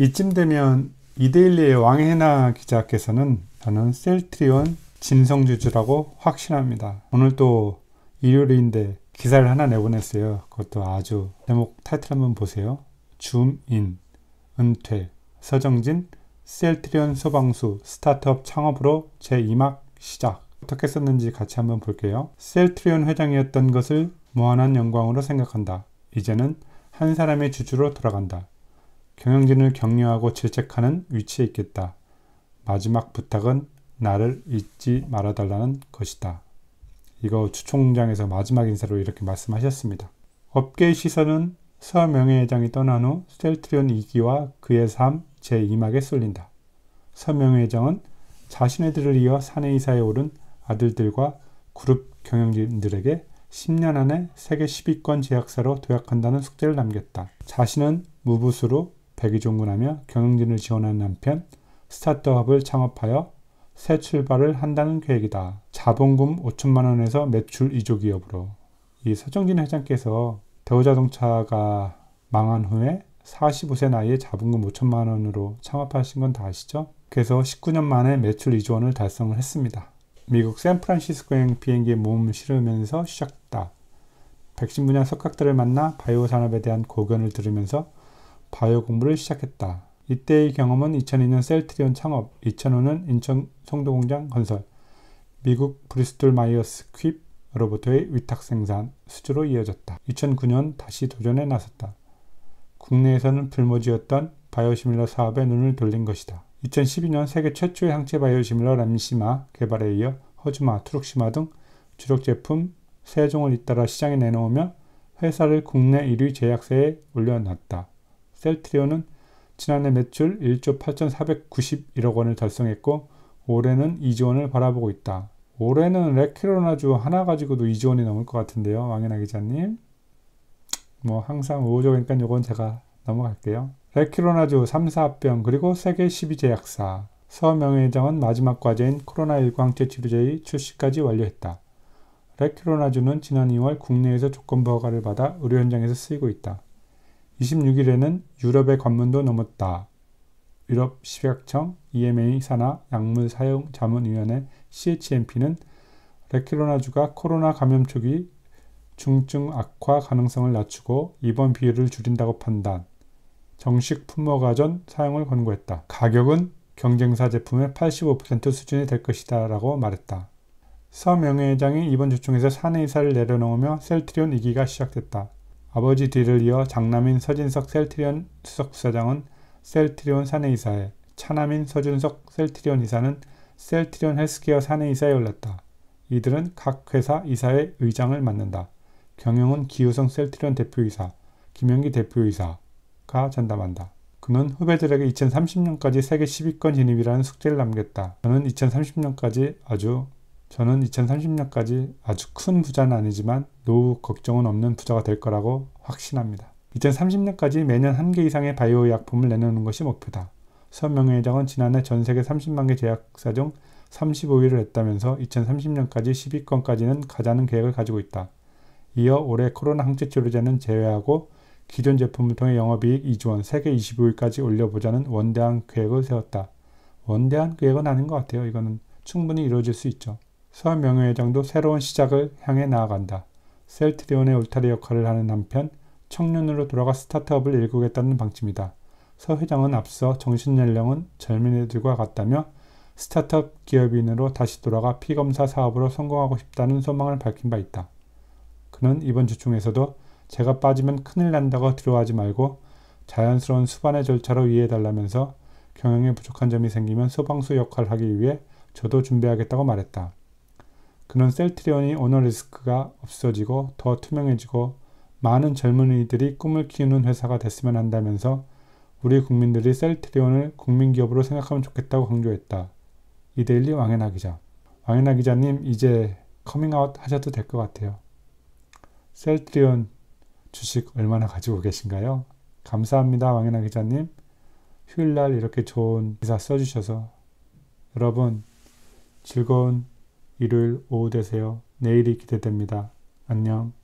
이쯤 되면 이데일리의 왕혜나 기자께서는 저는 셀트리온 진성주주라고 확신합니다. 오늘 또 일요일인데 기사를 하나 내보냈어요. 그것도 아주 제목 타이틀 한번 보세요. 줌인 은퇴 서정진 셀트리온 소방수 스타트업 창업으로 제2막 시작 어떻게 썼는지 같이 한번 볼게요. 셀트리온 회장이었던 것을 무한한 영광으로 생각한다. 이제는 한 사람의 주주로 돌아간다. 경영진을 격려하고 질책하는 위치에 있겠다. 마지막 부탁은 나를 잊지 말아달라는 것이다. 이거 추총장에서 마지막 인사로 이렇게 말씀하셨습니다. 업계의 시선은 서 명예회장이 떠난 후 스텔트리온 2기와 그의 삶 제2막에 쏠린다. 서 명예회장은 자신의 들을 이어 사내이사에 오른 아들들과 그룹 경영진들에게 10년 안에 세계 10위권 제약사로 도약한다는 숙제를 남겼다. 자신은 무부수로 백의종군하며 경영진을 지원하는 한편 스타트업을 창업하여 새 출발을 한다는 계획이다. 자본금 5천만 원에서 매출 2조 기업으로 이 서정진 회장께서 대우자동차가 망한 후에 45세 나이에 자본금 5천만 원으로 창업하신 건 다 아시죠? 그래서 19년 만에 매출 2조 원을 달성을 했습니다. 미국 샌프란시스코행 비행기에 몸을 실으면서 시작했다. 백신 분야 석학들을 만나 바이오 산업에 대한 고견을 들으면서 바이오 공부를 시작했다. 이때의 경험은 2002년 셀트리온 창업, 2005년 인천 송도공장 건설, 미국 브리스톨 마이어스 퀵으로부터의 위탁 생산, 수주로 이어졌다. 2009년 다시 도전에 나섰다. 국내에서는 불모지였던 바이오시밀러 사업에 눈을 돌린 것이다. 2012년 세계 최초의 항체 바이오시밀러 람시마 개발에 이어 허즈마, 투룩시마 등 주력 제품 세종을 잇따라 시장에 내놓으며 회사를 국내 1위 제약사에 올려놨다. 셀트리온은 지난해 매출 1조 8,491억 원을 달성했고 올해는 2조 원을 바라보고 있다. 올해는 레키로나주 하나 가지고도 2조 원이 넘을 것 같은데요. 왕연아 기자님. 뭐 항상 우호적이니까 이건 제가 넘어갈게요. 레키로나주 3사합병 그리고 세계 12제약사 서명회장은 마지막 과제인 코로나19 항체 치료제의 출시까지 완료했다. 레키로나주는 지난 2월 국내에서 조건부 허가를 받아 의료 현장에서 쓰이고 있다. 26일에는 유럽의 관문도 넘었다. 유럽 식약청 EMA 산하 약물 사용 자문위원회 CHMP는 레키로나주가 코로나 감염 초기 중증 악화 가능성을 낮추고 입원 비율을 줄인다고 판단. 정식 품목화 전 사용을 권고했다. 가격은 경쟁사 제품의 85% 수준이 될 것이다 라고 말했다. 서 명예회장이 이번 주총에서 사내 이사를 내려놓으며 셀트리온 위기가 시작됐다. 아버지 뒤를 이어 장남인 서진석 셀트리온 수석부사장은 셀트리온 사내이사에, 차남인 서준석 셀트리온 이사는 셀트리온 헬스케어 사내이사에 올랐다. 이들은 각 회사 이사회 의장을 맡는다. 경영은 기우성 셀트리온 대표이사, 김영기 대표이사가 전담한다. 그는 후배들에게 2030년까지 세계 10위권 진입이라는 숙제를 남겼다. 저는 2030년까지 아주 저는 2030년까지 아주 큰 부자는 아니지만 노후 걱정은 없는 부자가 될 거라고 확신합니다. 2030년까지 매년 한 개 이상의 바이오 약품을 내놓는 것이 목표다. 서 명예회장은 지난해 전 세계 30만 개 제약사 중 35위를 했다면서 2030년까지 10위권까지는 가자는 계획을 가지고 있다. 이어 올해 코로나 항체 치료제는 제외하고 기존 제품을 통해 영업이익 2조 원, 세계 25위까지 올려보자는 원대한 계획을 세웠다. 원대한 계획은 아닌 것 같아요. 이거는 충분히 이루어질 수 있죠. 서 명예회장도 새로운 시작을 향해 나아간다. 셀트리온의 울타리 역할을 하는 한편 청년으로 돌아가 스타트업을 일구겠다는 방침이다. 서 회장은 앞서 정신연령은 젊은이들과 같다며 스타트업 기업인으로 다시 돌아가 피검사 사업으로 성공하고 싶다는 소망을 밝힌 바 있다. 그는 이번 주중에서도 제가 빠지면 큰일 난다고 두려워하지 말고 자연스러운 수반의 절차로 이해해달라면서 경영에 부족한 점이 생기면 소방수 역할을 하기 위해 저도 준비하겠다고 말했다. 그는 셀트리온이 오너 리스크가 없어지고 더 투명해지고 많은 젊은이들이 꿈을 키우는 회사가 됐으면 한다면서 우리 국민들이 셀트리온을 국민기업으로 생각하면 좋겠다고 강조했다. 이데일리 왕현아 기자. 왕현아 기자님 이제 커밍아웃 하셔도 될 것 같아요. 셀트리온 주식 얼마나 가지고 계신가요? 감사합니다 왕현아 기자님. 휴일날 이렇게 좋은 기사 써주셔서 여러분 즐거운 일요일 오후 되세요. 내일이 기대됩니다. 안녕.